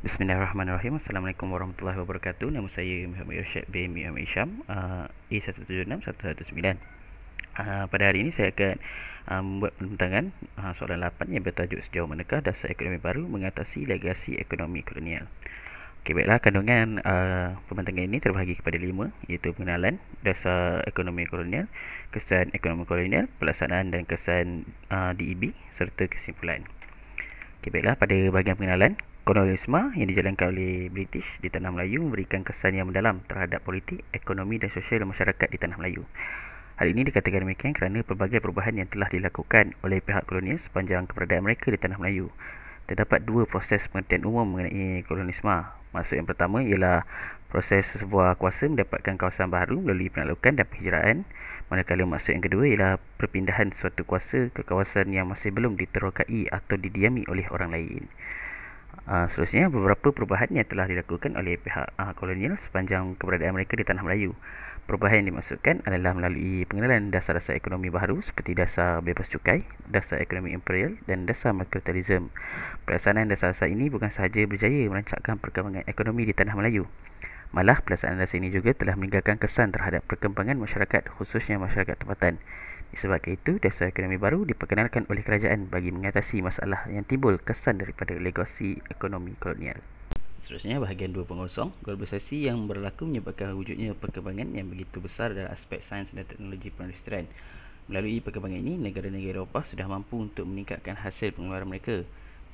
Bismillahirrahmanirrahim Assalamualaikum warahmatullahi wabarakatuh Nama saya Muhammad Irsyad bin Muhammad Isham uh, A176-119 uh, Pada hari ini saya akan uh, Membuat um, penentangan uh, soalan 8 Yang bertajuk sejauh manakah dasar ekonomi baru Mengatasi legasi ekonomi kolonial Okey baiklah kandungan uh, pembentangan ini terbahagi kepada lima iaitu pengenalan dasar ekonomi kolonial, kesan ekonomi kolonial, pelaksanaan dan kesan uh, DEB serta kesimpulan. Okey baiklah pada bahagian pengenalan kolonialisme yang dijalankan oleh British di Tanah Melayu memberikan kesan yang mendalam terhadap politik, ekonomi dan sosial masyarakat di Tanah Melayu. Hal ini dikatakan demikian kerana pelbagai perubahan yang telah dilakukan oleh pihak kolonial sepanjang keberadaan mereka di Tanah Melayu. Terdapat dua proses pengertian umum mengenai kolonialisme. Maksud yang pertama ialah proses sebuah kuasa mendapatkan kawasan baru melalui penaklukan dan perhijraan. Manakala maksud yang kedua ialah perpindahan suatu kuasa ke kawasan yang masih belum diterokai atau didiami oleh orang lain. Ah, Selanjutnya beberapa perubahan yang telah dilakukan oleh pihak ah, kolonial sepanjang keberadaan mereka di Tanah Melayu. Perubahan yang dimaksudkan adalah melalui pengenalan dasar-dasar ekonomi baru seperti dasar bebas cukai, dasar ekonomi imperial dan dasar merkertalism. Pelaksanaan dasar-dasar ini bukan sahaja berjaya merancangkan perkembangan ekonomi di Tanah Melayu. Malah, pelaksanaan dasar ini juga telah meninggalkan kesan terhadap perkembangan masyarakat khususnya masyarakat tempatan. Sebab itu, dasar ekonomi baru diperkenalkan oleh kerajaan bagi mengatasi masalah yang timbul kesan daripada legasi ekonomi kolonial. Seterusnya, bahagian 2.0, globalisasi yang berlaku menyebabkan wujudnya perkembangan yang begitu besar dalam aspek sains dan teknologi perindustrian. Melalui perkembangan ini, negara-negara Eropah sudah mampu untuk meningkatkan hasil pengeluaran mereka.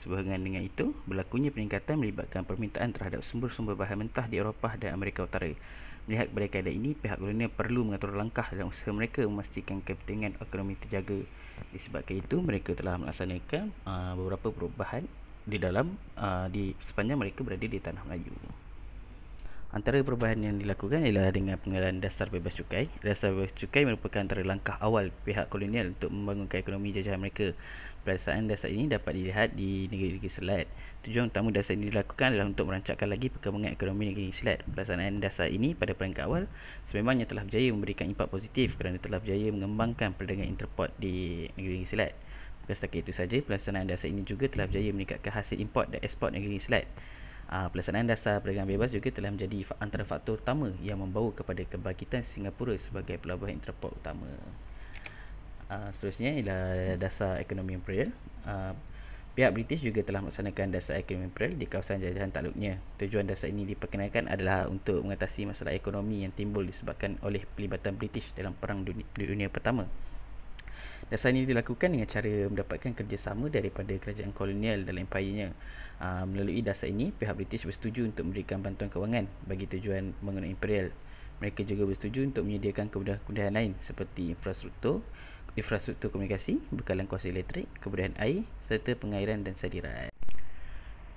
Sebahagian dengan itu, berlakunya peningkatan melibatkan permintaan terhadap sumber-sumber bahan mentah di Eropah dan Amerika Utara melihat pada keadaan ini pihak kolonial perlu mengatur langkah dalam usaha mereka memastikan kepentingan ekonomi terjaga disebabkan itu mereka telah melaksanakan uh, beberapa perubahan di dalam uh, di sepanjang mereka berada di tanah Melayu Antara perubahan yang dilakukan ialah dengan pengadaan dasar bebas cukai. Dasar bebas cukai merupakan antara langkah awal pihak kolonial untuk membangunkan ekonomi jajahan mereka. Perasaan dasar ini dapat dilihat di negeri-negeri Selat. Tujuan utama dasar ini dilakukan adalah untuk merancangkan lagi perkembangan ekonomi negeri Selat. Perasaan dasar ini pada peringkat awal sememangnya telah berjaya memberikan impak positif kerana telah berjaya mengembangkan perdagangan interport di negeri-negeri Selat. Bukan setakat itu saja, pelaksanaan dasar ini juga telah berjaya meningkatkan hasil import dan ekspor negeri Selat. Aa, ah, pelaksanaan dasar perdagangan bebas juga telah menjadi antara faktor utama yang membawa kepada kebangkitan Singapura sebagai pelabuhan interport utama. Aa, ah, seterusnya ialah dasar ekonomi imperial. Ah, pihak British juga telah melaksanakan dasar ekonomi imperial di kawasan jajahan takluknya. Tujuan dasar ini diperkenalkan adalah untuk mengatasi masalah ekonomi yang timbul disebabkan oleh pelibatan British dalam Perang Dunia, dunia Pertama Dasar ini dilakukan dengan cara mendapatkan kerjasama daripada kerajaan kolonial dalam empayanya. Uh, ah, melalui dasar ini, pihak British bersetuju untuk memberikan bantuan kewangan bagi tujuan pembangunan imperial. Mereka juga bersetuju untuk menyediakan kebudayaan-kebudayaan lain seperti infrastruktur, infrastruktur komunikasi, bekalan kuasa elektrik, kebudayaan air serta pengairan dan sadiran.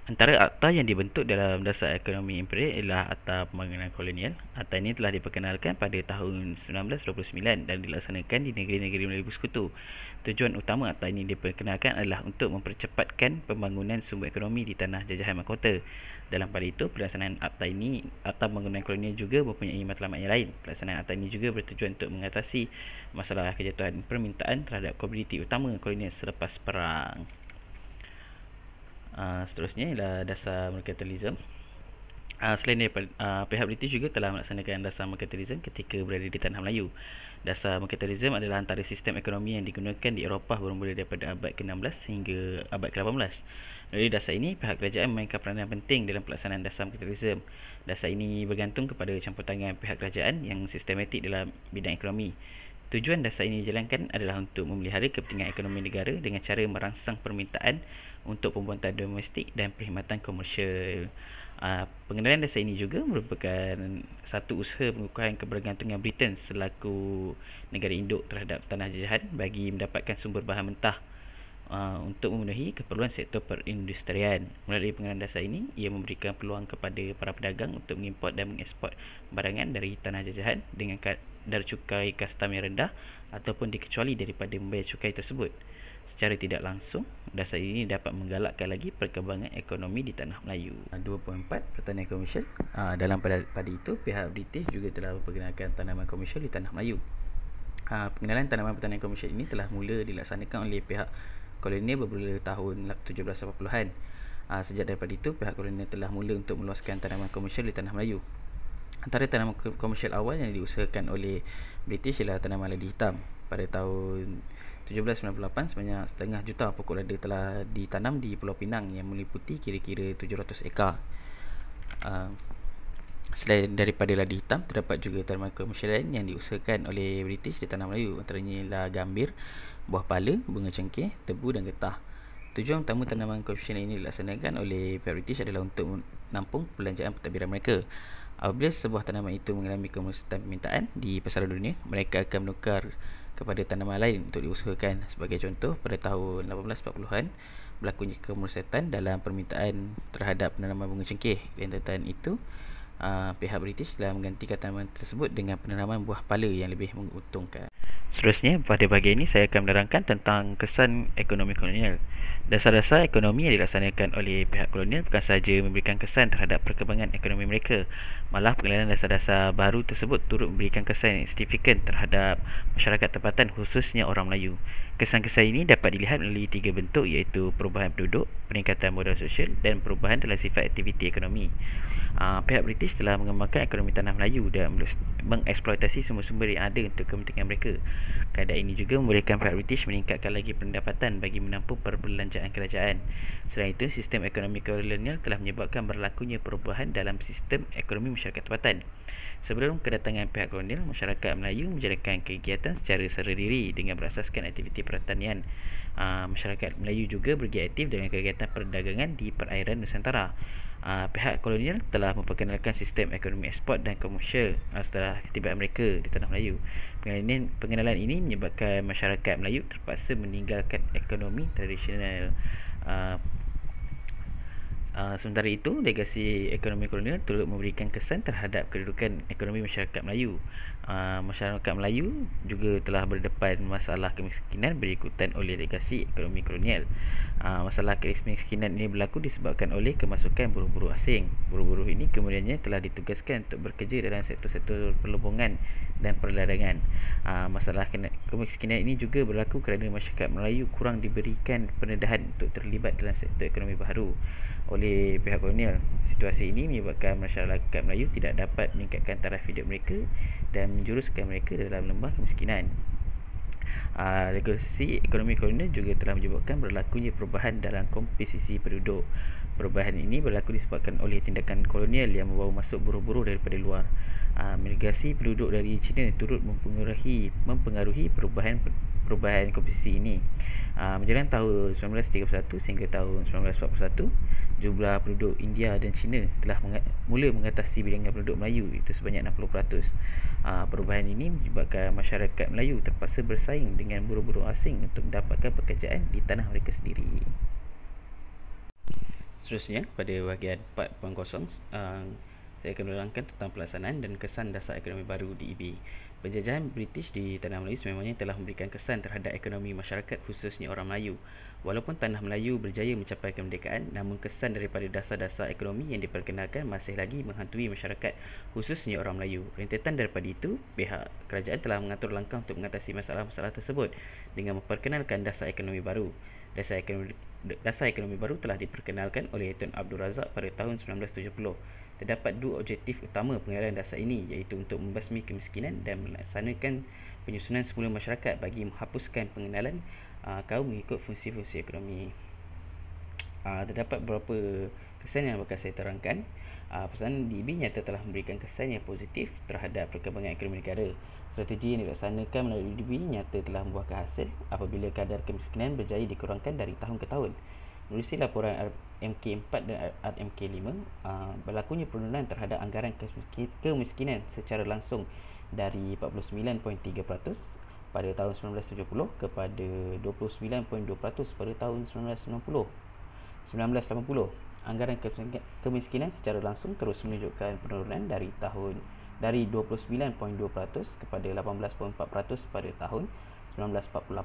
Antara akta yang dibentuk dalam dasar ekonomi imperial ialah Akta Pembangunan Kolonial. Akta ini telah diperkenalkan pada tahun 1929 dan dilaksanakan di negeri-negeri Melayu Sekutu. Tujuan utama akta ini diperkenalkan adalah untuk mempercepatkan pembangunan sumber ekonomi di tanah jajahan mahkota. Dalam pada itu, pelaksanaan akta ini, Akta Pembangunan Kolonial juga mempunyai matlamat yang lain. Pelaksanaan akta ini juga bertujuan untuk mengatasi masalah kejatuhan permintaan terhadap komoditi utama kolonial selepas perang. Ah, seterusnya ialah dasar merkatalism uh, ah, selain daripada uh, pihak British juga telah melaksanakan dasar merkatalism ketika berada di tanah Melayu dasar merkatalism adalah antara sistem ekonomi yang digunakan di Eropah bermula daripada abad ke-16 hingga abad ke-18 dari dasar ini pihak kerajaan memainkan peranan penting dalam pelaksanaan dasar merkatalism dasar ini bergantung kepada campur tangan pihak kerajaan yang sistematik dalam bidang ekonomi Tujuan dasar ini dijalankan adalah untuk memelihara kepentingan ekonomi negara dengan cara merangsang permintaan untuk pembuatan domestik dan perkhidmatan komersial. Uh, ah, pengenalan dasar ini juga merupakan satu usaha pengukuhan kebergantungan Britain selaku negara induk terhadap tanah jajahan bagi mendapatkan sumber bahan mentah uh, untuk memenuhi keperluan sektor perindustrian. Melalui pengenalan dasar ini, ia memberikan peluang kepada para pedagang untuk mengimport dan mengeksport barangan dari tanah jajahan dengan kadar cukai kastam yang rendah ataupun dikecuali daripada membayar cukai tersebut. Secara tidak langsung, dasar ini dapat menggalakkan lagi perkembangan ekonomi di tanah Melayu. 2.4 ah, Pertanian Komersial. Ah, dalam pada, pada itu pihak British juga telah memperkenalkan tanaman komersial di tanah Melayu. Ah, pengenalan tanaman pertanian komersial ini telah mula dilaksanakan oleh pihak kolonial beberapa tahun 1780-an. Uh, sejak daripada itu pihak kolonial telah mula untuk meluaskan tanaman komersial di tanah Melayu. Antara tanaman komersial awal yang diusahakan oleh British ialah tanaman lady hitam pada tahun 1798 sebanyak setengah juta pokok lada telah ditanam di Pulau Pinang yang meliputi kira-kira 700 ekar. Uh, selain daripada lada hitam, terdapat juga tanaman lain yang diusahakan oleh British di Tanah Melayu antaranya ialah gambir, buah pala, bunga cengkeh, tebu dan getah. Tujuan utama tanaman komersial ini dilaksanakan oleh British adalah untuk menampung perbelanjaan pentadbiran mereka. Apabila sebuah tanaman itu mengalami kemusnahan permintaan di pasaran dunia, mereka akan menukar kepada tanaman lain untuk diusahakan sebagai contoh pada tahun 1840-an berlakunya kemerosotan dalam permintaan terhadap penanaman bunga cengkeh dan tentang itu uh, pihak British telah mengganti kata tanaman tersebut dengan penanaman buah pala yang lebih menguntungkan Seterusnya, pada bahagian ini saya akan menerangkan tentang kesan ekonomi kolonial. Dasar-dasar ekonomi yang dilaksanakan oleh pihak kolonial bukan sahaja memberikan kesan terhadap perkembangan ekonomi mereka, malah pengelolaan dasar-dasar baru tersebut turut memberikan kesan yang signifikan terhadap masyarakat tempatan khususnya orang Melayu. Kesan-kesan ini dapat dilihat melalui tiga bentuk iaitu perubahan penduduk, peningkatan modal sosial dan perubahan dalam sifat aktiviti ekonomi. Uh, pihak British telah mengembangkan ekonomi tanah Melayu dan mengeksploitasi semua sumber yang ada untuk kepentingan mereka mereka. Keadaan ini juga memberikan pihak British meningkatkan lagi pendapatan bagi menampung perbelanjaan kerajaan. Selain itu, sistem ekonomi kolonial telah menyebabkan berlakunya perubahan dalam sistem ekonomi masyarakat tempatan. Sebelum kedatangan pihak kolonial, masyarakat Melayu menjalankan kegiatan secara sara dengan berasaskan aktiviti pertanian. Ah, masyarakat Melayu juga bergiat aktif dengan kegiatan perdagangan di perairan Nusantara uh, pihak kolonial telah memperkenalkan sistem ekonomi ekspor dan komersial uh, setelah ketibaan mereka di tanah Melayu. Pengenalan ini, pengenalan ini menyebabkan masyarakat Melayu terpaksa meninggalkan ekonomi tradisional uh, Uh, sementara itu, legasi ekonomi kolonial turut memberikan kesan terhadap kedudukan ekonomi masyarakat Melayu. Uh, masyarakat Melayu juga telah berdepan masalah kemiskinan berikutan oleh legasi ekonomi kolonial. Uh, masalah kemiskinan ini berlaku disebabkan oleh kemasukan buru-buru asing. Buru-buru ini kemudiannya telah ditugaskan untuk bekerja dalam sektor-sektor perlubungan dan perladangan. masalah kemiskinan ini juga berlaku kerana masyarakat Melayu kurang diberikan pendedahan untuk terlibat dalam sektor ekonomi baharu oleh pihak kolonial situasi ini menyebabkan masyarakat Melayu tidak dapat meningkatkan taraf hidup mereka dan menjuruskan mereka dalam lembah kemiskinan ah, legasi ekonomi kolonial juga telah menyebabkan berlakunya perubahan dalam komposisi penduduk perubahan ini berlaku disebabkan oleh tindakan kolonial yang membawa masuk buruh-buruh daripada luar uh, migrasi penduduk dari China turut mempengaruhi, mempengaruhi perubahan perubahan komposisi ini ah, menjelang tahun 1931 sehingga tahun 1941 jumlah penduduk India dan China telah menga- mula mengatasi bilangan penduduk Melayu itu sebanyak 60%. Uh, ah, perubahan ini menyebabkan masyarakat Melayu terpaksa bersaing dengan buruh-buruh asing untuk mendapatkan pekerjaan di tanah mereka sendiri. Seterusnya, pada bahagian 4.0, uh, ah, saya akan menerangkan tentang pelaksanaan dan kesan dasar ekonomi baru di EB. Penjajahan British di tanah Melayu sememangnya telah memberikan kesan terhadap ekonomi masyarakat khususnya orang Melayu. Walaupun tanah Melayu berjaya mencapai kemerdekaan, namun kesan daripada dasar-dasar ekonomi yang diperkenalkan masih lagi menghantui masyarakat, khususnya orang Melayu. Rentetan daripada itu, pihak kerajaan telah mengatur langkah untuk mengatasi masalah-masalah tersebut dengan memperkenalkan dasar ekonomi baru. Dasar ekonomi, dasar ekonomi baru telah diperkenalkan oleh Tun Abdul Razak pada tahun 1970. Terdapat dua objektif utama pengadilan dasar ini iaitu untuk membasmi kemiskinan dan melaksanakan penyusunan semula masyarakat bagi menghapuskan pengenalan uh, kau mengikut fungsi-fungsi ekonomi. Uh, ah, terdapat beberapa kesan yang akan saya terangkan. Uh, pesan DB nyata telah memberikan kesan yang positif terhadap perkembangan ekonomi negara. Strategi yang dilaksanakan melalui DB nyata telah membuahkan hasil apabila kadar kemiskinan berjaya dikurangkan dari tahun ke tahun. Melalui laporan MK4 dan RMK5, uh, berlakunya penurunan terhadap anggaran kemiskinan secara langsung dari 49.3% pada tahun 1970 kepada 29.2% pada tahun 1990. 1980, anggaran kemiskinan secara langsung terus menunjukkan penurunan dari tahun dari 29.2% kepada 18.4% pada tahun 1948.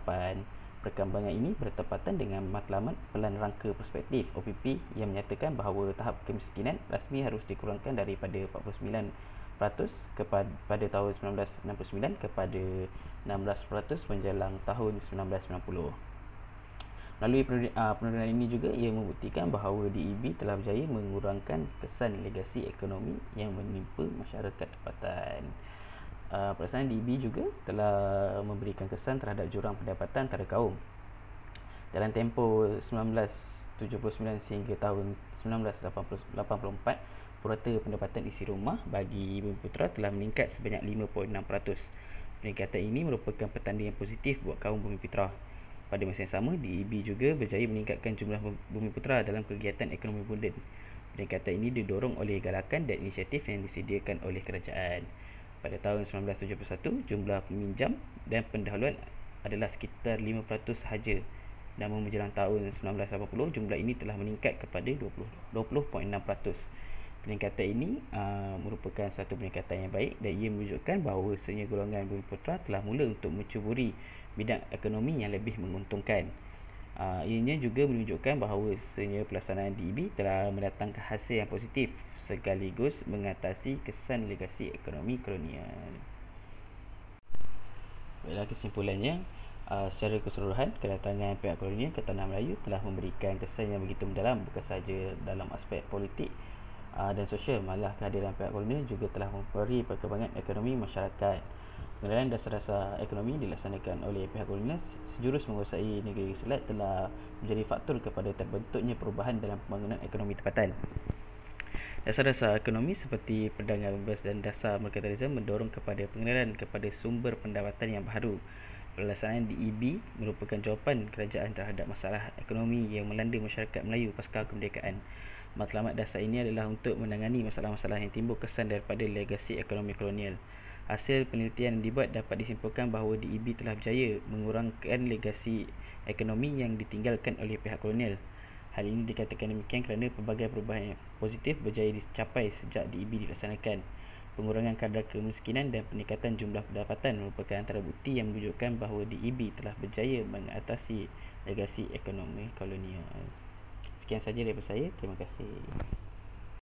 Perkembangan ini bertepatan dengan matlamat Pelan Rangka Perspektif OPP yang menyatakan bahawa tahap kemiskinan rasmi harus dikurangkan daripada 49% kepada pada tahun 1969 kepada 16% menjelang tahun 1990. Melalui penurunan ah, ini juga ia membuktikan bahawa DEB telah berjaya mengurangkan kesan legasi ekonomi yang menimpa masyarakat tempatan. Ah, Perasaan DEB juga telah memberikan kesan terhadap jurang pendapatan antara kaum. Dalam tempoh 1979 sehingga tahun 1984, purata pendapatan isi rumah bagi Bumiputera telah meningkat sebanyak 5.6%. Peringkatan ini merupakan petanda yang positif buat kaum bumi putera. Pada masa yang sama, DEB juga berjaya meningkatkan jumlah bumi putera dalam kegiatan ekonomi bundan. Peringkatan ini didorong oleh galakan dan inisiatif yang disediakan oleh kerajaan. Pada tahun 1971, jumlah peminjam dan pendahuluan adalah sekitar 5% sahaja. Namun menjelang tahun 1980, jumlah ini telah meningkat kepada 20.6%. 20 peningkatan ini uh, merupakan satu peningkatan yang baik dan ia menunjukkan bahawa senyap golongan bumi putera telah mula untuk mencuburi bidang ekonomi yang lebih menguntungkan. Uh, ianya juga menunjukkan bahawa senyap pelaksanaan DEB telah mendatangkan hasil yang positif sekaligus mengatasi kesan legasi ekonomi kolonial. Baiklah kesimpulannya, Uh, secara keseluruhan, kedatangan pihak kolonial ke Tanah Melayu telah memberikan kesan yang begitu mendalam bukan sahaja dalam aspek politik uh, dan sosial malah kehadiran pihak kolonial juga telah memperi perkembangan ekonomi masyarakat pengendalian dasar-dasar ekonomi dilaksanakan oleh pihak kolonial sejurus menguasai negeri Selat telah menjadi faktor kepada terbentuknya perubahan dalam pembangunan ekonomi tempatan Dasar-dasar ekonomi seperti perdagangan bebas dan dasar merkatalisme mendorong kepada pengenalan kepada sumber pendapatan yang baru. Pelaksanaan DEB merupakan jawapan kerajaan terhadap masalah ekonomi yang melanda masyarakat Melayu pasca kemerdekaan. Matlamat dasar ini adalah untuk menangani masalah-masalah yang timbul kesan daripada legasi ekonomi kolonial. Hasil penelitian yang dibuat dapat disimpulkan bahawa DEB telah berjaya mengurangkan legasi ekonomi yang ditinggalkan oleh pihak kolonial. Hal ini dikatakan demikian kerana pelbagai perubahan yang positif berjaya dicapai sejak DEB dilaksanakan. Pengurangan kadar kemiskinan dan peningkatan jumlah pendapatan merupakan antara bukti yang menunjukkan bahawa DEB telah berjaya mengatasi legasi ekonomi kolonial. Sekian saja daripada saya. Terima kasih.